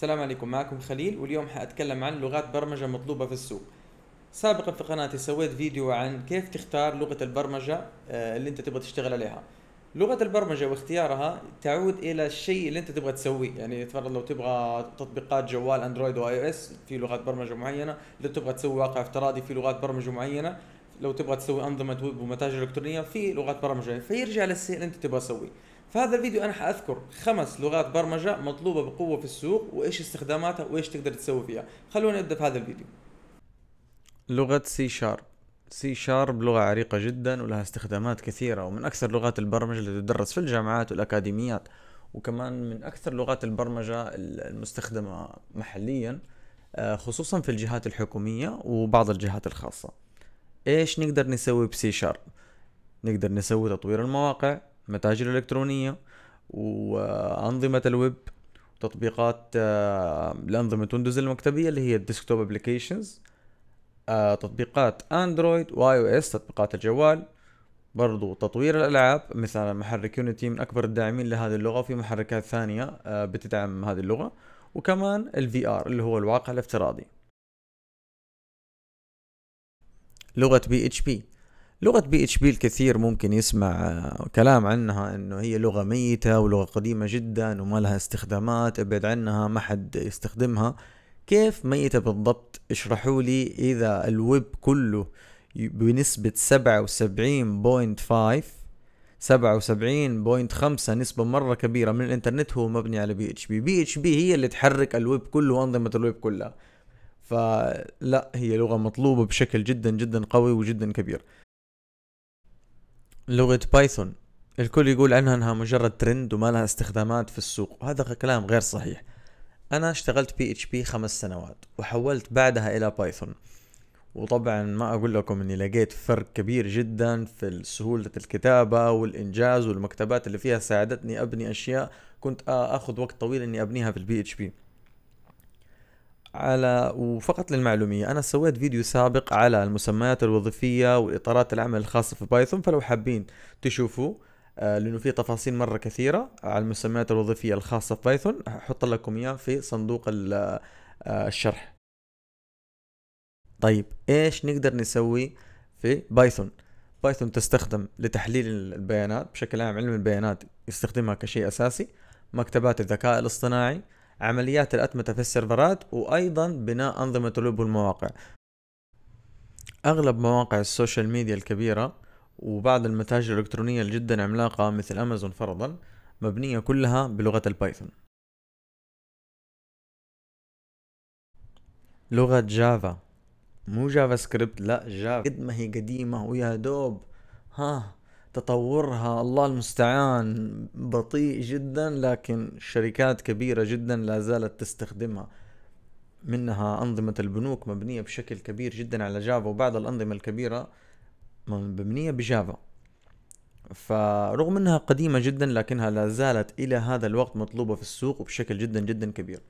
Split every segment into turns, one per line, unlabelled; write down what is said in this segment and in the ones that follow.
السلام عليكم معكم خليل واليوم حأتكلم عن لغات برمجة مطلوبة في السوق سابقا في قناتي سويت فيديو عن كيف تختار لغة البرمجة آه، اللي انت تبغى تشتغل عليها لغة البرمجة واختيارها تعود إلى الشيء اللي أنت تبغى تسويه، يعني تفرض لو تبغى تطبيقات جوال أندرويد وآي أو إس في لغات برمجة معينة، لو تبغى تسوي واقع افتراضي في لغات برمجة معينة، لو تبغى تسوي أنظمة ويب ومتاجر إلكترونية في لغات برمجة، فيرجع للشيء اللي أنت تبغى تسويه. في هذا الفيديو انا حاذكر خمس لغات برمجه مطلوبه بقوه في السوق وايش استخداماتها وايش تقدر تسوي فيها خلونا نبدا في هذا الفيديو لغه سي شارب سي شارب لغة عريقة جدا ولها استخدامات كثيرة ومن أكثر لغات البرمجة اللي تدرس في الجامعات والأكاديميات وكمان من أكثر لغات البرمجة المستخدمة محليا آه، خصوصا في الجهات الحكومية وبعض الجهات الخاصة إيش نقدر نسوي بسي شارب؟ نقدر نسوي تطوير المواقع متاجر الإلكترونية وأنظمة الويب تطبيقات آه، لأنظمة ويندوز المكتبية اللي هي الديسكتوب أبليكيشنز آه، تطبيقات اندرويد واي او اس تطبيقات الجوال برضو تطوير الالعاب مثلا محرك يونيتي من اكبر الداعمين لهذه اللغه وفي محركات ثانيه آه، بتدعم هذه اللغه وكمان الفي ار اللي هو الواقع الافتراضي لغه بي اتش بي لغة بي اتش بي الكثير ممكن يسمع آه، كلام عنها انه هي لغة ميتة ولغة قديمة جدا وما لها استخدامات ابعد عنها ما حد يستخدمها كيف ميتة بالضبط اشرحوا لي اذا الويب كله بنسبة سبعة وسبعين بوينت فايف سبعة وسبعين بوينت خمسة نسبة مرة كبيرة من الانترنت هو مبني على بي اتش بي بي اتش بي هي اللي تحرك الويب كله وانظمة الويب كلها فلا هي لغة مطلوبة بشكل جدا جدا قوي وجدا كبير لغة بايثون الكل يقول عنها انها مجرد ترند وما لها استخدامات في السوق وهذا كلام غير صحيح انا اشتغلت بي اتش بي خمس سنوات وحولت بعدها الى بايثون وطبعا ما اقول لكم اني لقيت فرق كبير جدا في سهولة الكتابة والانجاز والمكتبات اللي فيها ساعدتني ابني اشياء كنت اخذ وقت طويل اني ابنيها في البي اتش بي على وفقط للمعلومية أنا سويت فيديو سابق على المسميات الوظيفية وإطارات العمل الخاصة في بايثون فلو حابين تشوفوه آه، لأنه في تفاصيل مرة كثيرة على المسميات الوظيفية الخاصة في بايثون أحط لكم إياه في صندوق آه، الشرح طيب إيش نقدر نسوي في بايثون بايثون تستخدم لتحليل البيانات بشكل عام علم البيانات يستخدمها كشيء أساسي مكتبات الذكاء الاصطناعي عمليات الأتمتة في السيرفرات وأيضا بناء أنظمة لوب المواقع أغلب مواقع السوشيال ميديا الكبيرة وبعض المتاجر الإلكترونية جدا عملاقة مثل أمازون فرضا مبنية كلها بلغة البايثون لغة جافا مو جافا سكريبت لا جافا قد ما هي قديمة ويا دوب ها تطورها الله المستعان بطيء جدا لكن شركات كبيرة جدا لا زالت تستخدمها منها أنظمة البنوك مبنية بشكل كبير جدا على جافا وبعض الأنظمة الكبيرة مبنية بجافا فرغم أنها قديمة جدا لكنها لا زالت إلى هذا الوقت مطلوبة في السوق وبشكل جدا جدا كبير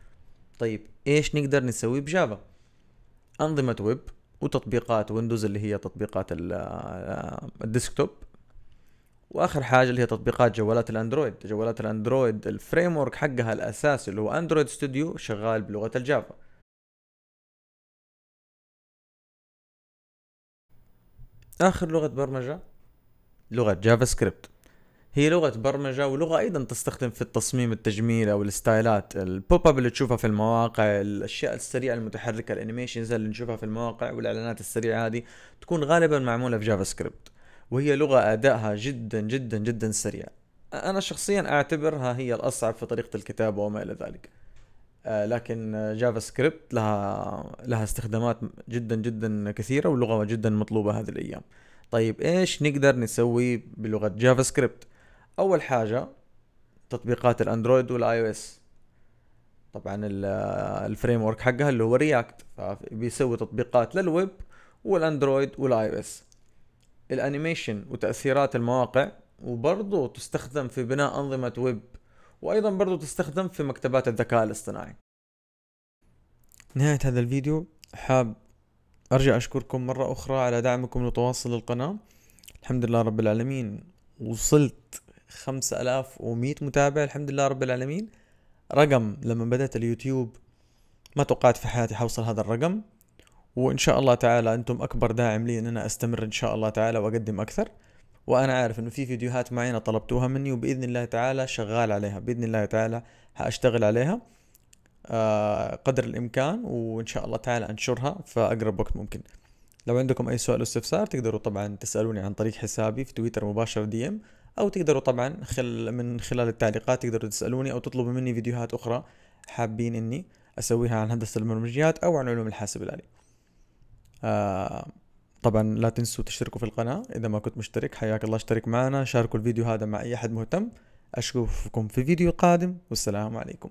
طيب إيش نقدر نسوي بجافا؟ أنظمة ويب وتطبيقات ويندوز اللي هي تطبيقات آه، الديسكتوب واخر حاجه اللي هي تطبيقات جوالات الاندرويد جوالات الاندرويد الفريم ورك حقها الاساسي اللي هو اندرويد ستوديو شغال بلغه الجافا اخر لغه برمجه لغه جافا سكريبت هي لغة برمجة ولغة أيضا تستخدم في التصميم التجميل أو الستايلات البوب أب اللي تشوفها في المواقع الأشياء السريعة المتحركة الأنيميشنز اللي نشوفها في المواقع والإعلانات السريعة هذه تكون غالبا معمولة في جافا سكريبت وهي لغة أدائها جدا جدا جدا سريع أنا شخصيا أعتبرها هي الأصعب في طريقة الكتابة وما إلى ذلك آه، لكن جافا سكريبت لها لها استخدامات جدا جدا كثيرة ولغة جدا مطلوبة هذه الأيام طيب إيش نقدر نسوي بلغة جافا سكريبت أول حاجة تطبيقات الأندرويد والآي أو إس طبعا آه، الفريم ورك حقها اللي هو رياكت بيسوي تطبيقات للويب والاندرويد والاي او اس الانيميشن وتاثيرات المواقع وبرضه تستخدم في بناء انظمه ويب وايضا برضه تستخدم في مكتبات الذكاء الاصطناعي نهايه هذا الفيديو حاب ارجع اشكركم مره اخرى على دعمكم لتواصل القناه الحمد لله رب العالمين وصلت خمسة ألاف ومية متابع الحمد لله رب العالمين رقم لما بدأت اليوتيوب ما توقعت في حياتي حوصل هذا الرقم وإن شاء الله تعالى أنتم أكبر داعم لي أن أنا أستمر إن شاء الله تعالى وأقدم أكثر وأنا عارف أنه في فيديوهات معينة طلبتوها مني وبإذن الله تعالى شغال عليها بإذن الله تعالى هأشتغل عليها آه، قدر الإمكان وإن شاء الله تعالى أنشرها في أقرب وقت ممكن لو عندكم أي سؤال واستفسار تقدروا طبعا تسألوني عن طريق حسابي في تويتر مباشر دي ام أو تقدروا طبعا خل من خلال التعليقات تقدروا تسألوني أو تطلبوا مني فيديوهات أخرى حابين إني أسويها عن هندسة البرمجيات أو عن علوم الحاسب الآلي آه، طبعا لا تنسوا تشتركوا في القناة إذا ما كنت مشترك حياك الله اشترك معنا شاركوا الفيديو هذا مع أي أحد مهتم أشوفكم في فيديو قادم والسلام عليكم